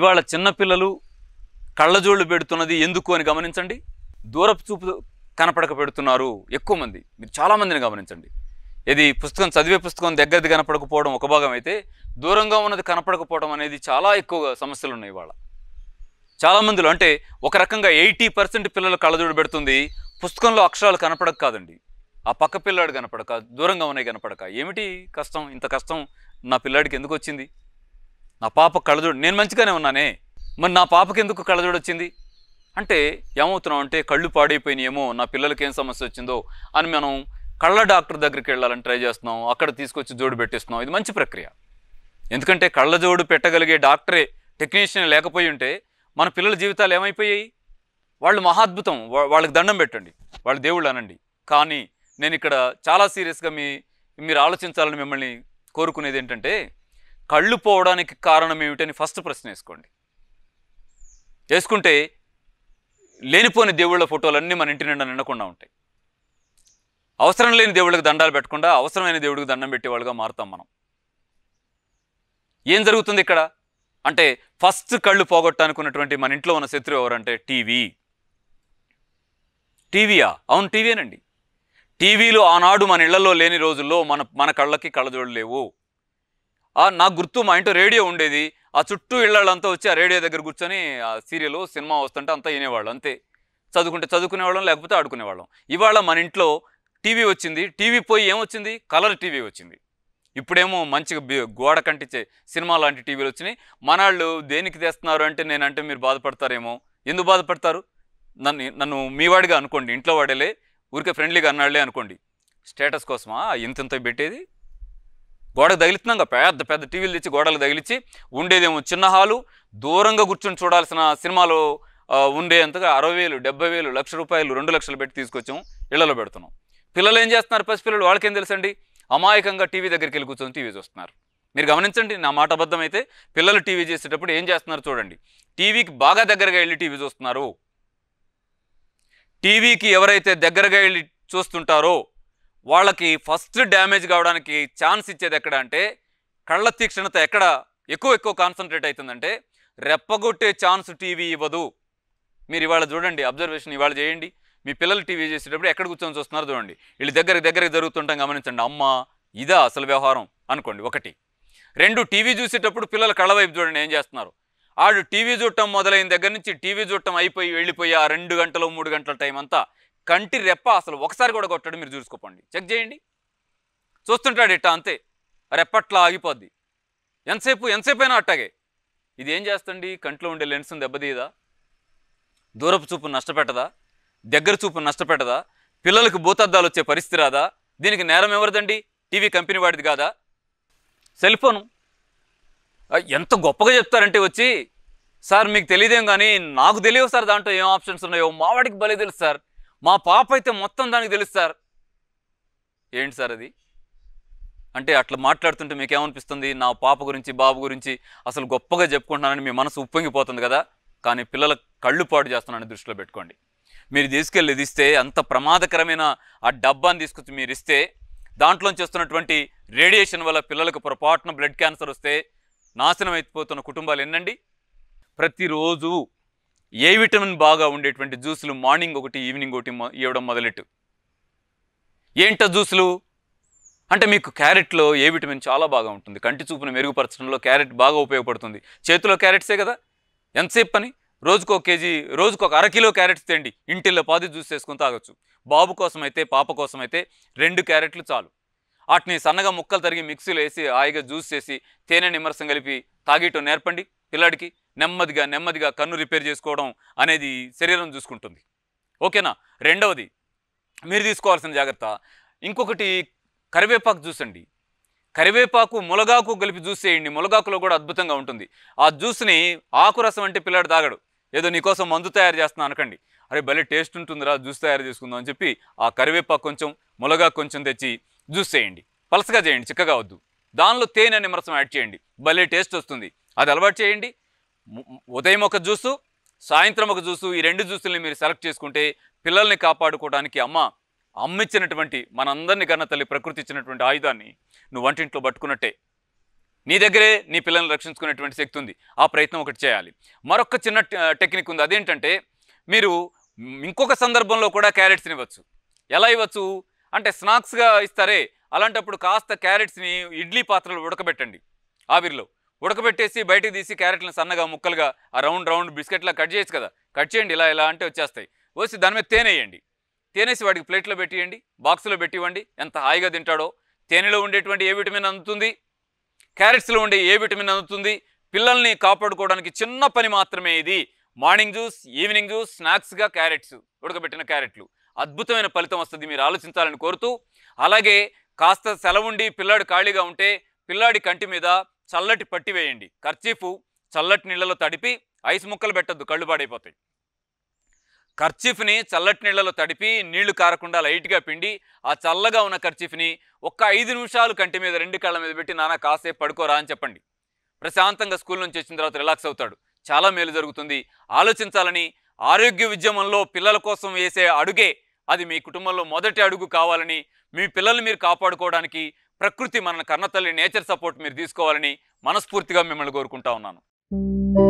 ఇవాళ చిన్నపిల్లలు కళ్ళజోళ్ళు పెడుతున్నది ఎందుకు అని గమనించండి దూరపు చూపు కనపడక పెడుతున్నారు ఎక్కువ మంది మీరు చాలామందిని గమనించండి ఇది పుస్తకం చదివే పుస్తకం దగ్గరది కనపడకపోవడం ఒక భాగం అయితే దూరంగా ఉన్నది కనపడకపోవడం అనేది చాలా ఎక్కువ సమస్యలు ఉన్నాయి ఇవాళ చాలామందిలో అంటే ఒక రకంగా ఎయిటీ పర్సెంట్ పిల్లలు కళ్ళజోడు పెడుతుంది పుస్తకంలో అక్షరాలు కనపడక కాదండి ఆ పక్క పిల్లాడు కనపడక దూరంగా ఉన్నాయి కనపడక ఏమిటి కష్టం ఇంత కష్టం నా పిల్లాడికి ఎందుకు వచ్చింది నా పాప కళ్ళజోడు నేను మంచిగానే ఉన్నానే మరి నా పాపకి ఎందుకు కళ్ళజోడు వచ్చింది అంటే ఏమవుతున్నాం అంటే కళ్ళు పాడైపోయినాయేమో నా పిల్లలకి ఏం సమస్య వచ్చిందో అని మనం కళ్ళ డాక్టర్ దగ్గరికి వెళ్ళాలని ట్రై చేస్తున్నాం అక్కడ తీసుకొచ్చి జోడు పెట్టిస్తున్నాం ఇది మంచి ప్రక్రియ ఎందుకంటే కళ్ళ జోడు పెట్టగలిగే డాక్టరే టెక్నీషియన్ లేకపోయి ఉంటే మన పిల్లల జీవితాలు ఏమైపోయాయి వాళ్ళు మహాద్భుతం వాళ్ళకి దండం పెట్టండి వాళ్ళు దేవుళ్ళు అనండి కానీ నేను ఇక్కడ చాలా సీరియస్గా మీ మీరు ఆలోచించాలని మిమ్మల్ని కోరుకునేది ఏంటంటే కళ్ళు పోవడానికి కారణం ఏమిటని ఫస్ట్ ప్రశ్న వేసుకోండి వేసుకుంటే లేనిపోని దేవుళ్ళ ఫోటోలన్నీ మన ఇంటి నిండా నిండకుండా ఉంటాయి అవసరం లేని దేవుళ్ళకి దండాలు పెట్టకుండా అవసరమైన దేవుడికి దండం పెట్టేవాళ్ళుగా మారుతాం మనం ఏం జరుగుతుంది ఇక్కడ అంటే ఫస్ట్ కళ్ళు పోగొట్టడానికి ఉన్నటువంటి మన ఇంట్లో ఉన్న శత్రువు ఎవరంటే టీవీ టీవీయా అవును టీవీనండి టీవీలో ఆనాడు మన ఇళ్లలో లేని రోజుల్లో మన మన కళ్ళకి కళ్ళజోడు లేవు నాకు గుర్తు మా ఇంట్లో రేడియో ఉండేది ఆ చుట్టూ ఇళ్ళంతా వచ్చి ఆ రేడియో దగ్గర కూర్చొని ఆ సీరియల్ సినిమా వస్తుంటే అంతా వినేవాళ్ళం అంతే చదువుకుంటే చదువుకునేవాళ్ళం లేకపోతే ఆడుకునేవాళ్ళం ఇవాళ మన ఇంట్లో టీవీ వచ్చింది టీవీ పోయి ఏమొచ్చింది కలర్ టీవీ వచ్చింది ఇప్పుడేమో మంచిగా గోడ కంటించే సినిమా లాంటి టీవీలు వచ్చినాయి మనాళ్ళు దేనికి తెస్తున్నారు అంటే నేనంటే మీరు బాధపడతారేమో ఎందుకు బాధపడతారు నన్ను నన్ను మీవాడిగా అనుకోండి ఇంట్లో వాడేలే ఊరికే ఫ్రెండ్లీగా అన్నాళ్లే అనుకోండి స్టేటస్ కోసమా ఇంతంత పెట్టేది గోడకు తగిలిస్తున్నాం పెద్ద పెద్ద టీవీలు తెచ్చి గోడలు తగిలిచ్చి ఉండేదేమో చిన్న హాలు దూరంగా కూర్చొని చూడాల్సిన సినిమాలు ఉండేంతగా అరవై వేలు డెబ్బై వేలు లక్ష రూపాయలు రెండు లక్షలు పెట్టి తీసుకొచ్చాం ఇళ్లలో పెడుతున్నాం పిల్లలు ఏం చేస్తున్నారు పసిపిల్లలు వాళ్ళకేం తెలుసండి అమాయకంగా టీవీ దగ్గరికి వెళ్ళి కూర్చొని టీవీ చూస్తున్నారు మీరు గమనించండి నా మాట అబద్ధమైతే పిల్లలు టీవీ చేసేటప్పుడు ఏం చేస్తున్నారు చూడండి టీవీకి బాగా దగ్గరగా వెళ్ళి టీవీ చూస్తున్నారు టీవీకి ఎవరైతే దగ్గరగా వెళ్ళి చూస్తుంటారో వాళ్ళకి ఫస్ట్ డ్యామేజ్ కావడానికి ఛాన్స్ ఇచ్చేది ఎక్కడ అంటే కళ్ళ తీక్షణత ఎక్కడ ఎక్కువ ఎక్కువ కాన్సన్ట్రేట్ అవుతుందంటే రెప్పగొట్టే ఛాన్స్ టీవీ ఇవ్వదు మీరు ఇవాళ చూడండి అబ్జర్వేషన్ ఇవాళ చేయండి మీ పిల్లలు టీవీ చేసేటప్పుడు ఎక్కడ కూర్చొని చూస్తున్నారు చూడండి వీళ్ళు దగ్గరికి దగ్గరికి జరుగుతుంటాం గమనించండి అమ్మ ఇదా అసలు వ్యవహారం అనుకోండి ఒకటి రెండు టీవీ చూసేటప్పుడు పిల్లలు కళ్ళ వైపు చూడండి ఏం చేస్తున్నారు ఆడు టీవీ చూడటం మొదలైన దగ్గర నుంచి టీవీ చూడటం అయిపోయి వెళ్ళిపోయి ఆ రెండు గంటలు మూడు గంటల టైం అంతా కంటి రెప్ప అసలు ఒకసారి కూడా కొట్టాడు మీరు చూసుకోపండి చెక్ చేయండి చూస్తుంటాడు ఇట్ట అంతే రెప్పట్లా ఆగిపోద్ది ఎంతసేపు ఎంతసేపు అయినా అట్టాగే ఇది ఏం చేస్తుంది కంట్లో ఉండే లెన్స్ దెబ్బతీయదా దూరపు చూపు నష్టపెట్టదా దగ్గర చూపు నష్టపెట్టదా పిల్లలకు భూతద్దాలు వచ్చే పరిస్థితి రాదా దీనికి నేరం ఎవరిదండి టీవీ కంపెనీ వాడిది కాదా సెల్ ఫోను ఎంత గొప్పగా చెప్తారంటే వచ్చి సార్ మీకు తెలియదేం కానీ నాకు తెలియవు సార్ దాంట్లో ఏం ఆప్షన్స్ ఉన్నాయో మావాడికి బలే తెలుసు సార్ మా పాప అయితే మొత్తం దానికి తెలుసు సార్ ఏంటి సార్ అది అంటే అట్లా మాట్లాడుతుంటే మీకేమనిపిస్తుంది నా పాప గురించి బాబు గురించి అసలు గొప్పగా చెప్పుకుంటున్నానని మీ మనసు ఉప్పొంగిపోతుంది కదా కానీ పిల్లల కళ్ళు పాటు చేస్తున్నానని దృష్టిలో పెట్టుకోండి మీరు తీసుకెళ్ళి ఇది ఇస్తే అంత ప్రమాదకరమైన ఆ డబ్బాని తీసుకొచ్చి మీరు ఇస్తే దాంట్లోంచి చేస్తున్నటువంటి రేడియేషన్ వల్ల పిల్లలకు పొరపాటున బ్లడ్ క్యాన్సర్ వస్తే నాశనం అయిపోతున్న కుటుంబాలు ఎన్నండి ప్రతిరోజు ఏ విటమిన్ బాగా ఉండేటువంటి జ్యూసులు మార్నింగ్ ఒకటి ఈవినింగ్ ఒకటి ఇవ్వడం మొదలెట్టు ఏంట జ్యూసులు అంటే మీకు క్యారెట్లో ఏ విటమిన్ చాలా బాగా ఉంటుంది కంటి చూపును మెరుగుపరచడంలో క్యారెట్ బాగా ఉపయోగపడుతుంది చేతిలో క్యారెట్సే కదా ఎంతసేపు పని రోజుకు ఒక కేజీ రోజుకు ఒక అరకిలో క్యారెట్స్ తేండి ఇంటిల్లో పాది జ్యూస్ చేసుకుని తాగొచ్చు బాబు కోసం అయితే పాప కోసం అయితే రెండు క్యారెట్లు చాలు వాటిని సన్నగా ముక్కలు తరిగి మిక్సీలో వేసి హాయిగా జ్యూస్ చేసి తేనె నిమ్మరసం కలిపి తాగేటో నేర్పండి పిల్లాడికి నెమ్మదిగా నెమ్మదిగా కన్ను రిపేర్ చేసుకోవడం అనేది శరీరం చూసుకుంటుంది ఓకేనా రెండవది మీరు తీసుకోవాల్సిన జాగ్రత్త ఇంకొకటి కరివేపాకు జ్యూస్ అండి కరివేపాకు ములగాకు కలిపి జ్యూస్ చేయండి ములగాకులో కూడా అద్భుతంగా ఉంటుంది ఆ జ్యూస్ని ఆకురసం అంటే పిల్లాడు తాగడు ఏదో నీకోసం మందు తయారు చేస్తున్నా అనకండి అరే భలే టేస్ట్ ఉంటుందిరా జ్యూస్ తయారు చేసుకుందాం అని చెప్పి ఆ కరివేపాకు కొంచెం ములగాకు కొంచెం తెచ్చి జ్యూస్ చేయండి పలసగా చేయండి చిక్కగా వద్దు దానిలో తేనె నిమరసం యాడ్ చేయండి భలే టేస్ట్ వస్తుంది అది అలవాటు చేయండి ఉదయం ఒక జ్యూసు సాయంత్రం ఒక జ్యూసు ఈ రెండు జ్యూసుల్ని మీరు సెలెక్ట్ చేసుకుంటే పిల్లల్ని కాపాడుకోవడానికి అమ్మ అమ్మిచ్చినటువంటి మనందరినీ కన్నా తల్లి ప్రకృతి ఇచ్చినటువంటి ఆయుధాన్ని నువ్వు వంటింట్లో పట్టుకున్నట్టే నీ దగ్గరే నీ పిల్లల్ని రక్షించుకునేటువంటి శక్తి ఉంది ఆ ప్రయత్నం ఒకటి చేయాలి మరొక చిన్న టెక్నిక్ ఉంది అదేంటంటే మీరు ఇంకొక సందర్భంలో కూడా క్యారెట్స్ని ఇవ్వచ్చు ఎలా ఇవ్వచ్చు అంటే స్నాక్స్గా ఇస్తారే అలాంటప్పుడు కాస్త క్యారెట్స్ని ఇడ్లీ పాత్రలు ఉడకబెట్టండి ఆవిరిలో ఉడకబెట్టేసి బయటకు తీసి క్యారెట్లను సన్నగా ముక్కలుగా ఆ రౌండ్ రౌండ్ బిస్కెట్లా కట్ చేయొచ్చు కదా కట్ చేయండి ఇలా ఇలా అంటే వచ్చేస్తాయి వచ్చి దాని మీద తేనె వేయండి తేనేసి వాడికి ప్లేట్లో పెట్టియండి బాక్స్లో పెట్టివ్వండి ఎంత హాయిగా తింటాడో తేనెలో ఉండేటువంటి ఏ విటమిన్ అందుతుంది క్యారెట్స్లో ఉండే ఏ విటమిన్ అందుతుంది పిల్లల్ని కాపాడుకోవడానికి చిన్న పని మాత్రమే ఇది మార్నింగ్ జ్యూస్ ఈవినింగ్ జ్యూస్ స్నాక్స్గా క్యారెట్స్ ఉడకబెట్టిన క్యారెట్లు అద్భుతమైన ఫలితం వస్తుంది మీరు ఆలోచించాలని కోరుతూ అలాగే కాస్త సెలవుండి పిల్లాడు ఖాళీగా ఉంటే పిల్లాడి కంటి మీద చల్లటి పట్టి వేయండి ఖర్చీఫు చల్లటి నీళ్ళలో తడిపి ఐస్ ముక్కలు పెట్టద్దు కళ్ళు పాడైపోతాయి ఖర్చీఫ్ని చల్లటి నీళ్ళలో తడిపి నీళ్లు కారకుండా లైట్గా పిండి ఆ చల్లగా ఉన్న ఖర్చీఫ్ని ఒక్క ఐదు నిమిషాలు కంటి మీద రెండు కళ్ళ మీద పెట్టి నాన్న కాసేపు పడుకోరా అని చెప్పండి ప్రశాంతంగా స్కూల్ నుంచి వచ్చిన తర్వాత రిలాక్స్ అవుతాడు చాలా మేలు జరుగుతుంది ఆలోచించాలని ఆరోగ్య ఉద్యమంలో పిల్లల కోసం వేసే అడుగే అది మీ కుటుంబంలో మొదటి అడుగు కావాలని మీ పిల్లల్ని మీరు కాపాడుకోవడానికి ప్రకృతి మన కన్నతల్లి నేచర్ సపోర్ట్ మీరు తీసుకోవాలని మనస్ఫూర్తిగా మిమ్మల్ని కోరుకుంటా ఉన్నాను